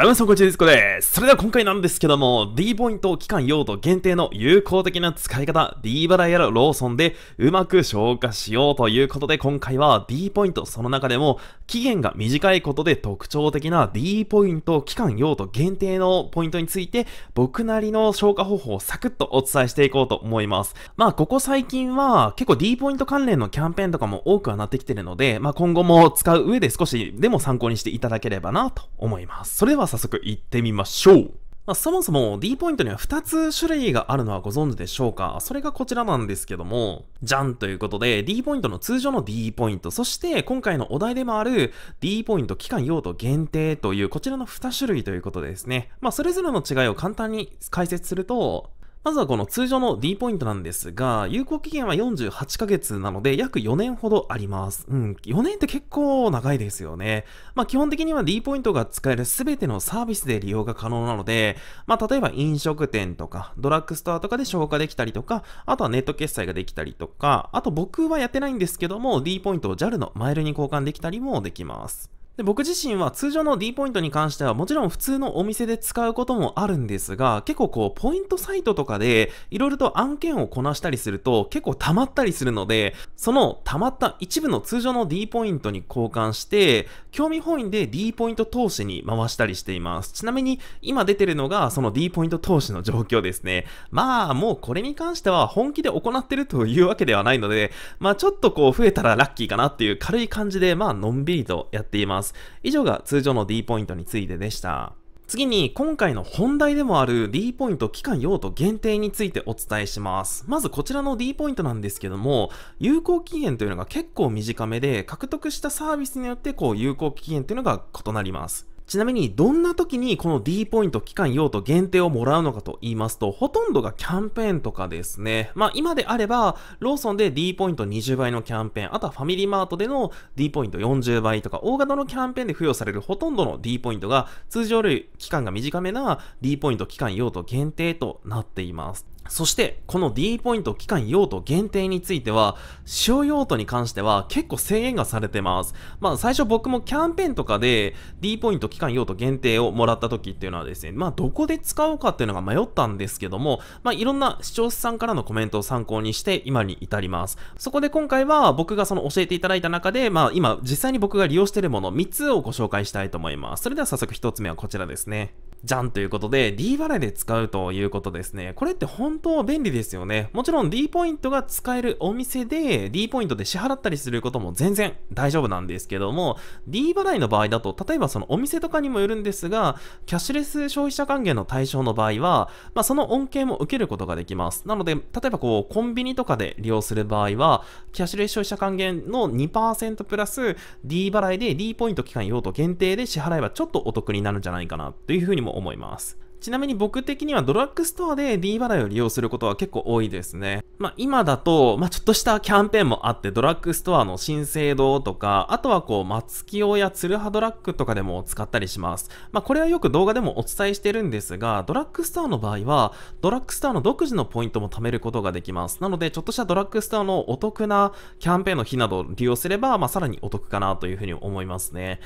ラムソンこちディスコです。それでは今回なんですけども、D ポイント期間用途限定の有効的な使い方、D 払いやらローソンでうまく消化しようということで、今回は D ポイント、その中でも期限が短いことで特徴的な D ポイント期間用途限定のポイントについて、僕なりの消化方法をサクッとお伝えしていこうと思います。まあ、ここ最近は結構 D ポイント関連のキャンペーンとかも多くはなってきてるので、まあ今後も使う上で少しでも参考にしていただければなと思います。それでは早速行ってみましょうまあ、そもそも D ポイントには2つ種類があるのはご存知でしょうかそれがこちらなんですけども、じゃんということで D ポイントの通常の D ポイント、そして今回のお題でもある D ポイント期間用途限定というこちらの2種類ということですね。まあ、それぞれの違いを簡単に解説すると、まずはこの通常の D ポイントなんですが、有効期限は48ヶ月なので約4年ほどあります。うん、4年って結構長いですよね。まあ基本的には D ポイントが使える全てのサービスで利用が可能なので、まあ例えば飲食店とか、ドラッグストアとかで消化できたりとか、あとはネット決済ができたりとか、あと僕はやってないんですけども、D ポイントを JAL のマイルに交換できたりもできます。で僕自身は通常の D ポイントに関してはもちろん普通のお店で使うこともあるんですが結構こうポイントサイトとかでいろいろと案件をこなしたりすると結構溜まったりするのでその溜まった一部の通常の D ポイントに交換して興味本位で D ポイント投資に回したりしていますちなみに今出てるのがその D ポイント投資の状況ですねまあもうこれに関しては本気で行ってるというわけではないのでまあちょっとこう増えたらラッキーかなっていう軽い感じでまあのんびりとやっていますます。以上が通常の D ポイントについてでした。次に今回の本題でもある D ポイント期間用途限定についてお伝えします。まずこちらの D ポイントなんですけども、有効期限というのが結構短めで、獲得したサービスによってこう有効期限というのが異なります。ちなみに、どんな時にこの D ポイント期間用途限定をもらうのかと言いますと、ほとんどがキャンペーンとかですね。まあ、今であれば、ローソンで D ポイント20倍のキャンペーン、あとはファミリーマートでの D ポイント40倍とか、大型のキャンペーンで付与されるほとんどの D ポイントが、通常より期間が短めな D ポイント期間用途限定となっています。そして、この D ポイント期間用途限定については、使用用途に関しては結構制限がされてます。まあ最初僕もキャンペーンとかで D ポイント期間用途限定をもらった時っていうのはですね、まあどこで使おうかっていうのが迷ったんですけども、まあいろんな視聴者さんからのコメントを参考にして今に至ります。そこで今回は僕がその教えていただいた中で、まあ今実際に僕が利用しているもの3つをご紹介したいと思います。それでは早速1つ目はこちらですね。じゃんということで、D 払いで使うということですね。これって本当便利ですよね。もちろん D ポイントが使えるお店で D ポイントで支払ったりすることも全然大丈夫なんですけども、D 払いの場合だと、例えばそのお店とかにもよるんですが、キャッシュレス消費者還元の対象の場合は、まあ、その恩恵も受けることができます。なので、例えばこう、コンビニとかで利用する場合は、キャッシュレス消費者還元の2%プラス D 払いで D ポイント期間用途限定で支払えばちょっとお得になるんじゃないかなというふうにもも思います。ちなみに僕的にはドラッグストアで D 払いを利用することは結構多いですね。まあ今だと、まあちょっとしたキャンペーンもあってドラッグストアの新生堂とか、あとはこう松用やツルハドラッグとかでも使ったりします。まあこれはよく動画でもお伝えしてるんですが、ドラッグストアの場合は、ドラッグストアの独自のポイントも貯めることができます。なのでちょっとしたドラッグストアのお得なキャンペーンの日などを利用すれば、まあさらにお得かなというふうに思いますね。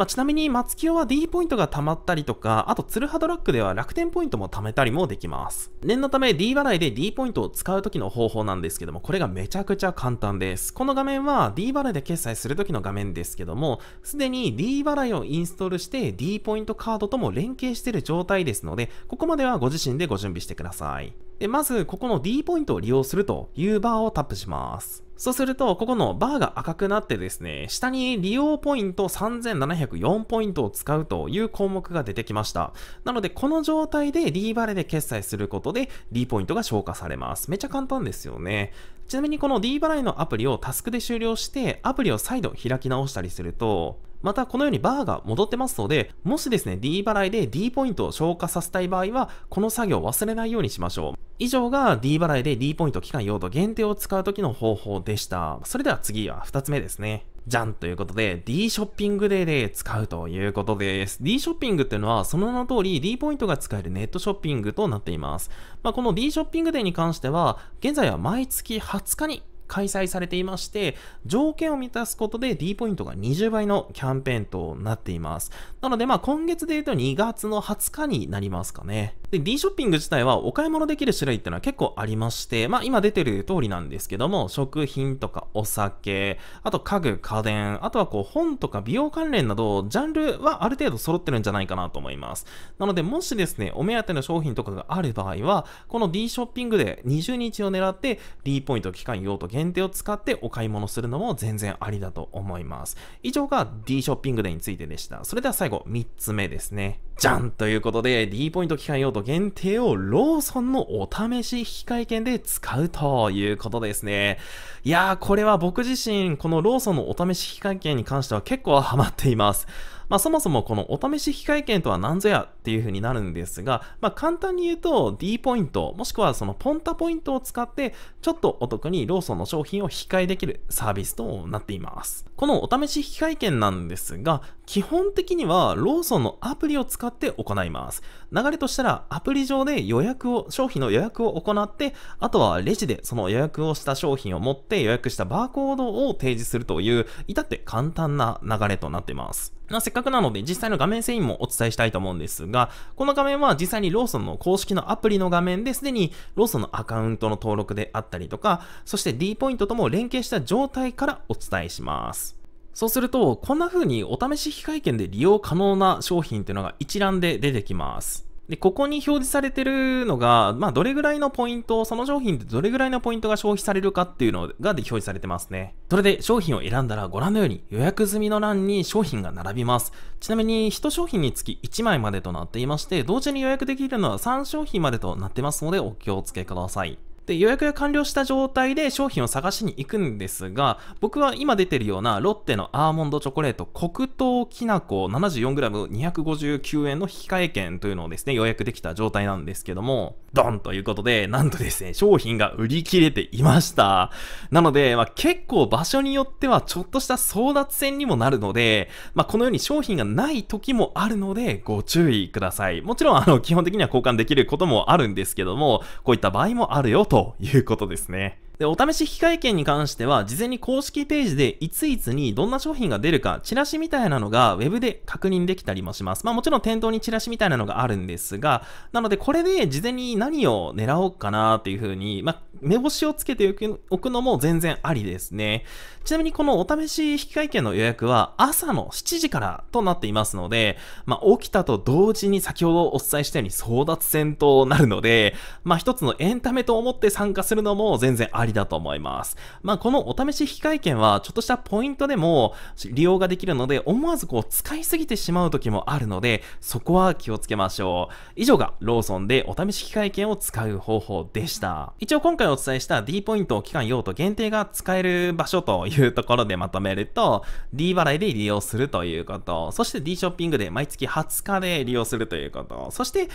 まあ、ちなみに松清は D ポイントが貯まったりとか、あとツルハドラッグでは楽天ポイントも貯めたりもできます。念のため D 払いで D ポイントを使う時の方法なんですけども、これがめちゃくちゃ簡単です。この画面は D 払いで決済する時の画面ですけども、すでに D 払いをインストールして D ポイントカードとも連携している状態ですので、ここまではご自身でご準備してください。で、まず、ここの D ポイントを利用するというバーをタップします。そうすると、ここのバーが赤くなってですね、下に利用ポイント3704ポイントを使うという項目が出てきました。なので、この状態で D バレで決済することで D ポイントが消化されます。めっちゃ簡単ですよね。ちなみにこの D 払いのアプリをタスクで終了して、アプリを再度開き直したりすると、またこのようにバーが戻ってますので、もしですね、D 払いで D ポイントを消化させたい場合は、この作業を忘れないようにしましょう。以上が D 払いで D ポイント期間用途限定を使う時の方法でした。それでは次は2つ目ですね。じゃんということで D ショッピングデーで使うということです。D ショッピングっていうのはその名の通り D ポイントが使えるネットショッピングとなっています。まあ、この D ショッピングデーに関しては現在は毎月20日に開催されていまして、条件を満たすことで D ポイントが20倍のキャンペーンとなっています。なので、まあ今月で言うと2月の20日になりますかね。で、D ショッピング自体はお買い物できる種類っていうのは結構ありまして、まあ今出てる通りなんですけども、食品とかお酒、あと家具、家電、あとはこう本とか美容関連など、ジャンルはある程度揃ってるんじゃないかなと思います。なので、もしですね、お目当ての商品とかがある場合は、この D ショッピングで20日を狙って D ポイント期間用途限限定を使ってお買い物するのも全然ありだと思います。以上が D ショッピングデーについてでした。それでは最後、3つ目ですね。じゃんということで、D ポイント機械用途限定をローソンのお試し引換券で使うということですね。いやー、これは僕自身、このローソンのお試し引換券に関しては結構ハマっています。まあ、そもそもこのお試し引換券とは何ぞやっていう風になるんですが、まあ、簡単に言うと D ポイント、もしくはそのポンタポイントを使って、ちょっとお得にローソンの商品を引き換えできるサービスとなっています。このお試し引換券なんですが、基本的にはローソンのアプリを使って行います。流れとしたらアプリ上で予約を、商品の予約を行って、あとはレジでその予約をした商品を持って予約したバーコードを提示するという、至って簡単な流れとなっています。ませっかくなので実際の画面遷移もお伝えしたいと思うんですが、この画面は実際にローソンの公式のアプリの画面ですでにローソンのアカウントの登録であったりとか、そして D ポイントとも連携した状態からお伝えします。そうすると、こんな風にお試し機会券で利用可能な商品っていうのが一覧で出てきます。で、ここに表示されてるのが、まあ、どれぐらいのポイント、その商品ってどれぐらいのポイントが消費されるかっていうのが表示されてますね。それで商品を選んだらご覧のように予約済みの欄に商品が並びます。ちなみに、1商品につき1枚までとなっていまして、同時に予約できるのは3商品までとなってますので、お気をつけください。で、予約が完了した状態で商品を探しに行くんですが、僕は今出てるようなロッテのアーモンドチョコレート黒糖きな粉 74g259 円の引換券というのをですね、予約できた状態なんですけども、ドンということで、なんとですね、商品が売り切れていました。なので、まあ、結構場所によってはちょっとした争奪戦にもなるので、まあ、このように商品がない時もあるので、ご注意ください。もちろん、あの、基本的には交換できることもあるんですけども、こういった場合もあるよとということですね。で、お試し引換券に関しては、事前に公式ページでいついつにどんな商品が出るか、チラシみたいなのが Web で確認できたりもします。まあもちろん店頭にチラシみたいなのがあるんですが、なのでこれで事前に何を狙おうかなっていうふうに、まあ目星をつけておくのも全然ありですね。ちなみにこのお試し引換券の予約は朝の7時からとなっていますので、まあ起きたと同時に先ほどお伝えしたように争奪戦となるので、まあ一つのエンタメと思って参加するのも全然ありりだと思います。まあ、このお試し引換券は、ちょっとしたポイントでも利用ができるので、思わずこう使いすぎてしまう時もあるので、そこは気をつけましょう。以上がローソンでお試し引換券を使う方法でした。一応今回お伝えした D ポイント期間用途限定が使える場所というところでまとめると、D 払いで利用するということ、そして D ショッピングで毎月20日で利用するということ、そして、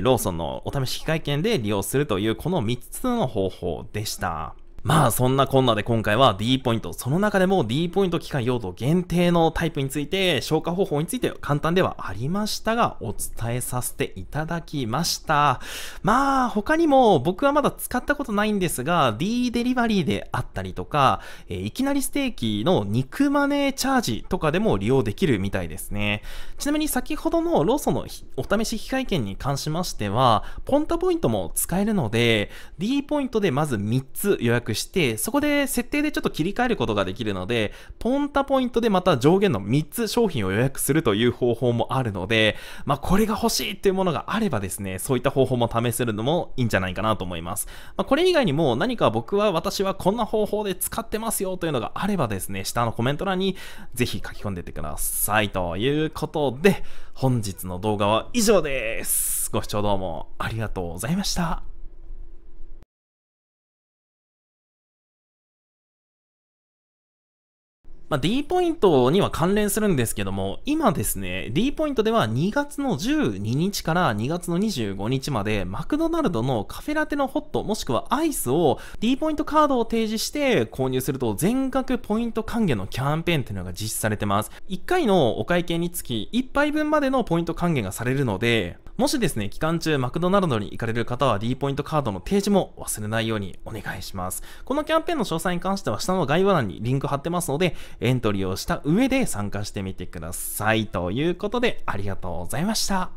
ローソンのお試し引換券で利用するというこの3つの方法でした。まあそんなこんなで今回は D ポイント、その中でも D ポイント期間用途限定のタイプについて、消化方法について簡単ではありましたが、お伝えさせていただきました。まあ他にも僕はまだ使ったことないんですが、D デリバリーであったりとか、えいきなりステーキの肉マネーチャージとかでも利用できるみたいですね。ちなみに先ほどのローソンのお試し機会券に関しましては、ポンタポイントも使えるので、D ポイントでまず3つ予約して、そこで設定でちょっと切り替えることができるので、ポンタポイントでまた上限の3つ商品を予約するという方法もあるので、まあ、これが欲しいっていうものがあればですね、そういった方法も試せるのもいいんじゃないかなと思います。まあ、これ以外にも何か僕は私はこんな方法で使ってますよというのがあればですね、下のコメント欄にぜひ書き込んでってください。ということで、本日の動画は以上です。ご視聴どうもありがとうございました。まあ、D ポイントには関連するんですけども、今ですね、D ポイントでは2月の12日から2月の25日まで、マクドナルドのカフェラテのホットもしくはアイスを D ポイントカードを提示して購入すると全額ポイント還元のキャンペーンというのが実施されてます。1回のお会計につき1杯分までのポイント還元がされるので、もしですね、期間中マクドナルドに行かれる方は D ポイントカードの提示も忘れないようにお願いします。このキャンペーンの詳細に関しては下の概要欄にリンク貼ってますので、エントリーをした上で参加してみてください。ということで、ありがとうございました。